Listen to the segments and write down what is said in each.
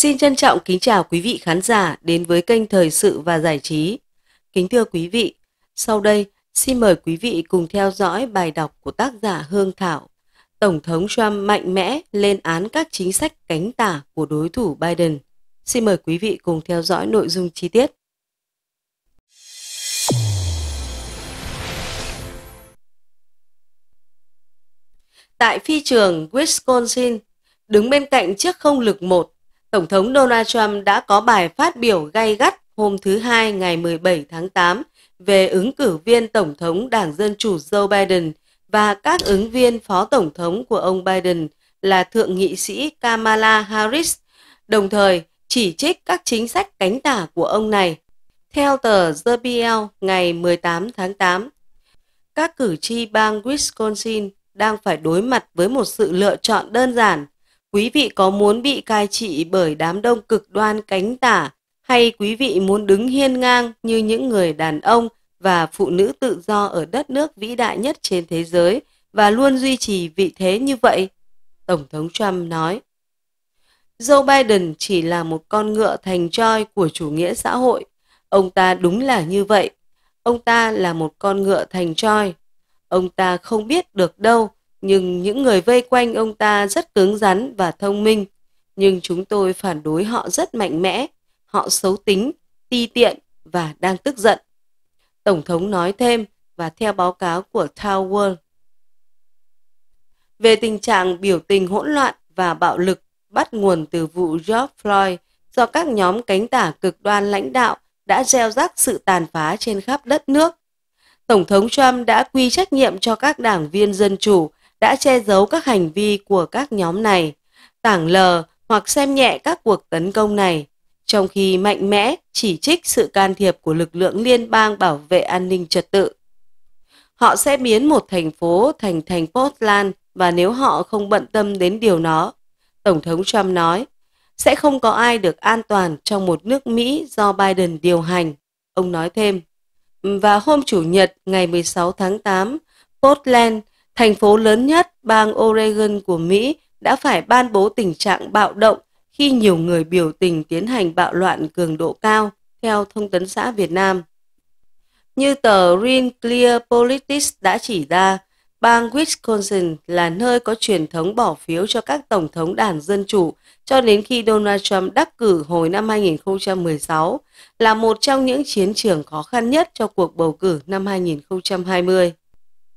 Xin trân trọng kính chào quý vị khán giả đến với kênh Thời sự và Giải trí. Kính thưa quý vị, sau đây xin mời quý vị cùng theo dõi bài đọc của tác giả Hương Thảo. Tổng thống Trump mạnh mẽ lên án các chính sách cánh tả của đối thủ Biden. Xin mời quý vị cùng theo dõi nội dung chi tiết. Tại phi trường Wisconsin, đứng bên cạnh chiếc không lực 1 Tổng thống Donald Trump đã có bài phát biểu gay gắt hôm thứ Hai ngày 17 tháng 8 về ứng cử viên Tổng thống Đảng Dân Chủ Joe Biden và các ứng viên Phó Tổng thống của ông Biden là Thượng nghị sĩ Kamala Harris, đồng thời chỉ trích các chính sách cánh tả của ông này. Theo tờ The Bill ngày 18 tháng 8, các cử tri bang Wisconsin đang phải đối mặt với một sự lựa chọn đơn giản Quý vị có muốn bị cai trị bởi đám đông cực đoan cánh tả hay quý vị muốn đứng hiên ngang như những người đàn ông và phụ nữ tự do ở đất nước vĩ đại nhất trên thế giới và luôn duy trì vị thế như vậy? Tổng thống Trump nói. Joe Biden chỉ là một con ngựa thành choi của chủ nghĩa xã hội. Ông ta đúng là như vậy. Ông ta là một con ngựa thành choi. Ông ta không biết được đâu nhưng những người vây quanh ông ta rất cứng rắn và thông minh. Nhưng chúng tôi phản đối họ rất mạnh mẽ, họ xấu tính, ti tiện và đang tức giận. Tổng thống nói thêm và theo báo cáo của Tower. Về tình trạng biểu tình hỗn loạn và bạo lực bắt nguồn từ vụ George Floyd do các nhóm cánh tả cực đoan lãnh đạo đã gieo rắc sự tàn phá trên khắp đất nước. Tổng thống Trump đã quy trách nhiệm cho các đảng viên dân chủ đã che giấu các hành vi của các nhóm này, tảng lờ hoặc xem nhẹ các cuộc tấn công này, trong khi mạnh mẽ chỉ trích sự can thiệp của lực lượng liên bang bảo vệ an ninh trật tự. Họ sẽ biến một thành phố thành thành Portland và nếu họ không bận tâm đến điều nó, Tổng thống Trump nói, sẽ không có ai được an toàn trong một nước Mỹ do Biden điều hành. Ông nói thêm, và hôm Chủ nhật ngày 16 tháng 8, Portland thành phố lớn nhất bang Oregon của Mỹ đã phải ban bố tình trạng bạo động khi nhiều người biểu tình tiến hành bạo loạn cường độ cao, theo Thông tấn xã Việt Nam. Như tờ Green Clear Politics đã chỉ ra, bang Wisconsin là nơi có truyền thống bỏ phiếu cho các tổng thống đảng Dân Chủ cho đến khi Donald Trump đắc cử hồi năm 2016, là một trong những chiến trường khó khăn nhất cho cuộc bầu cử năm 2020.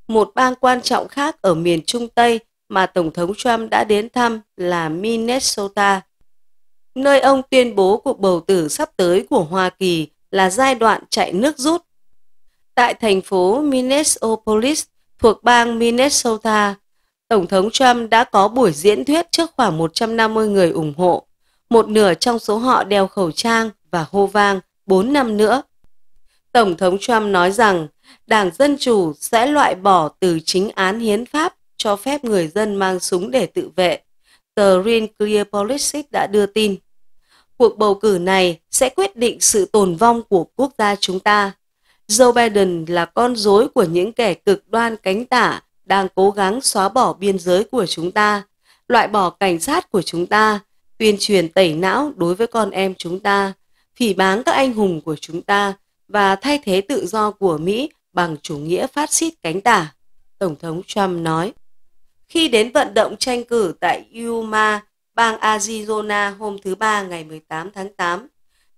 Một bang quan trọng khác ở miền Trung Tây mà Tổng thống Trump đã đến thăm là Minnesota, nơi ông tuyên bố cuộc bầu cử sắp tới của Hoa Kỳ là giai đoạn chạy nước rút. Tại thành phố Minneapolis thuộc bang Minnesota, Tổng thống Trump đã có buổi diễn thuyết trước khoảng 150 người ủng hộ. Một nửa trong số họ đeo khẩu trang và hô vang 4 năm nữa. Tổng thống Trump nói rằng Đảng Dân Chủ sẽ loại bỏ từ chính án hiến pháp cho phép người dân mang súng để tự vệ. Tờ Green Clear Politics đã đưa tin. Cuộc bầu cử này sẽ quyết định sự tồn vong của quốc gia chúng ta. Joe Biden là con rối của những kẻ cực đoan cánh tả đang cố gắng xóa bỏ biên giới của chúng ta, loại bỏ cảnh sát của chúng ta, tuyên truyền tẩy não đối với con em chúng ta, phỉ báng các anh hùng của chúng ta, và thay thế tự do của Mỹ bằng chủ nghĩa phát xít cánh tả. Tổng thống Trump nói, khi đến vận động tranh cử tại Yuma, bang Arizona hôm thứ Ba ngày 18 tháng 8,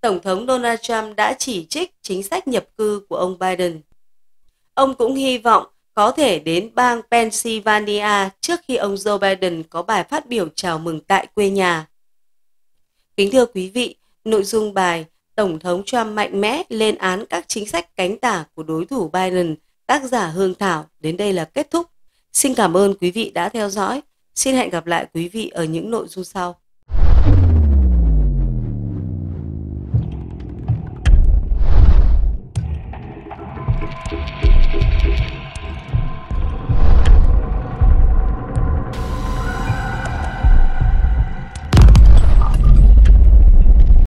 Tổng thống Donald Trump đã chỉ trích chính sách nhập cư của ông Biden. Ông cũng hy vọng có thể đến bang Pennsylvania trước khi ông Joe Biden có bài phát biểu chào mừng tại quê nhà. Kính thưa quý vị, nội dung bài Tổng thống Trump mạnh mẽ lên án các chính sách cánh tả của đối thủ Biden, tác giả Hương Thảo đến đây là kết thúc. Xin cảm ơn quý vị đã theo dõi. Xin hẹn gặp lại quý vị ở những nội dung sau.